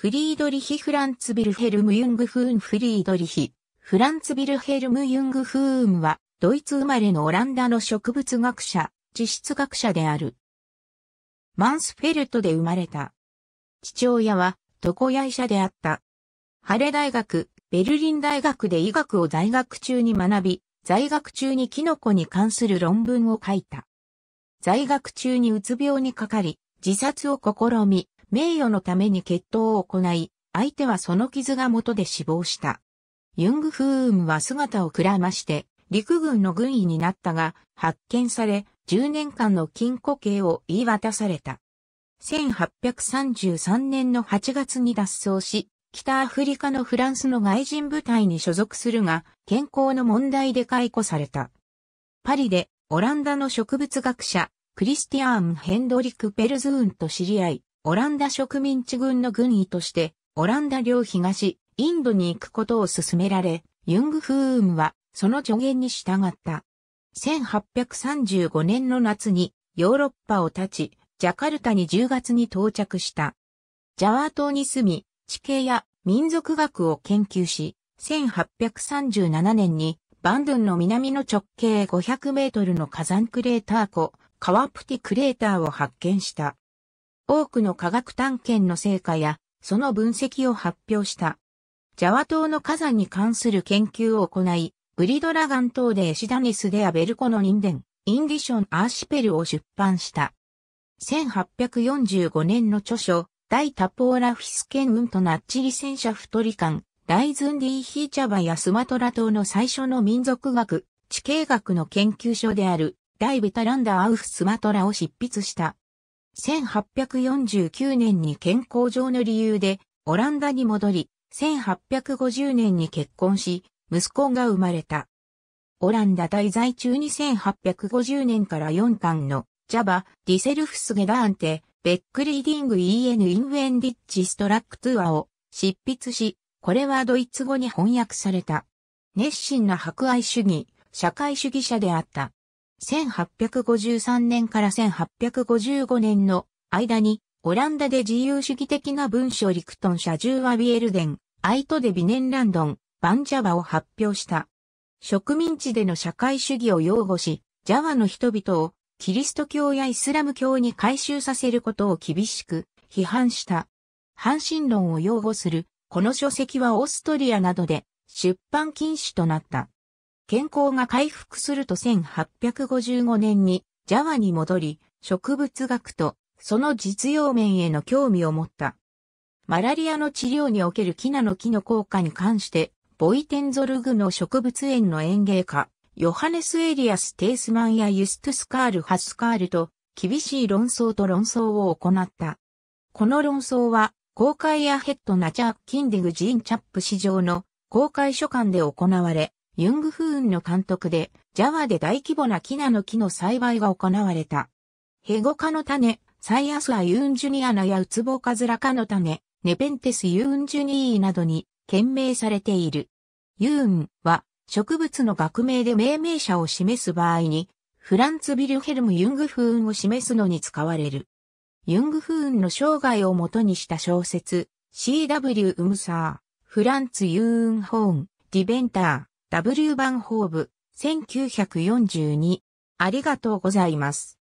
フリードリヒ・フランツ・ビルヘルム・ユングフーンフリードリヒ。フランツ・ビルヘルム・ユングフーンは、ドイツ生まれのオランダの植物学者、地質学者である。マンスフェルトで生まれた。父親は、床屋医者であった。ハレ大学、ベルリン大学で医学を在学中に学び、在学中にキノコに関する論文を書いた。在学中にうつ病にかかり、自殺を試み、名誉のために決闘を行い、相手はその傷が元で死亡した。ユングフームは姿をくらまして、陸軍の軍医になったが、発見され、10年間の禁錮刑を言い渡された。1833年の8月に脱走し、北アフリカのフランスの外人部隊に所属するが、健康の問題で解雇された。パリで、オランダの植物学者、クリスティアーン・ヘンドリック・ペルズーンと知り合い、オランダ植民地軍の軍医として、オランダ領東、インドに行くことを勧められ、ユングフームは、その助言に従った。1835年の夏に、ヨーロッパを立ち、ジャカルタに10月に到着した。ジャワ島に住み、地形や民族学を研究し、1837年にバンドゥンの南の直径500メートルの火山クレーター湖、カワプティクレーターを発見した。多くの科学探検の成果や、その分析を発表した。ジャワ島の火山に関する研究を行い、ブリドラガン島でエシダネスでアベルコの人伝、インディション・アーシペルを出版した。1845年の著書、大タポーラフィスケンウントナッチリ戦車太り艦、大ライズンディーヒーチャバやスマトラ島の最初の民族学、地形学の研究所である、大ベタランダアウフスマトラを執筆した。1849年に健康上の理由でオランダに戻り、1850年に結婚し、息子が生まれた。オランダ滞在中に1850年から4巻のジャバ・ディセルフスゲダーンテ、ベックリーディング EN インウェンディッチストラックトゥアを執筆し、これはドイツ語に翻訳された。熱心な博愛主義、社会主義者であった。1853年から1855年の間に、オランダで自由主義的な文書リクトン社中はビエルデン、アイトデビネンランドン、バンジャバを発表した。植民地での社会主義を擁護し、ジャワの人々をキリスト教やイスラム教に改修させることを厳しく批判した。反神論を擁護する、この書籍はオーストリアなどで出版禁止となった。健康が回復すると1855年にジャワに戻り、植物学とその実用面への興味を持った。マラリアの治療におけるキナの木の効果に関して、ボイテンゾルグの植物園の園芸家、ヨハネス・エリアス・テースマンやユストゥスカール・ハスカールと厳しい論争と論争を行った。この論争は、公開やヘッドナチャー・キンディグ・ジーン・チャップ市場の公開書館で行われ、ユングフーンの監督で、ジャワで大規模なキナの木の栽培が行われた。ヘゴ科の種、サイアスアユーンジュニアナやウツボカズラ科の種、ネペンテスユーンジュニーなどに、懸命されている。ユーンは、植物の学名で命名者を示す場合に、フランツ・ビルヘルム・ユングフーンを示すのに使われる。ユングフーンの生涯をもとにした小説、C.W. ウムサー、フランツ・ユーンホーン、ディベンター、W 版ホーブ、1942。ありがとうございます。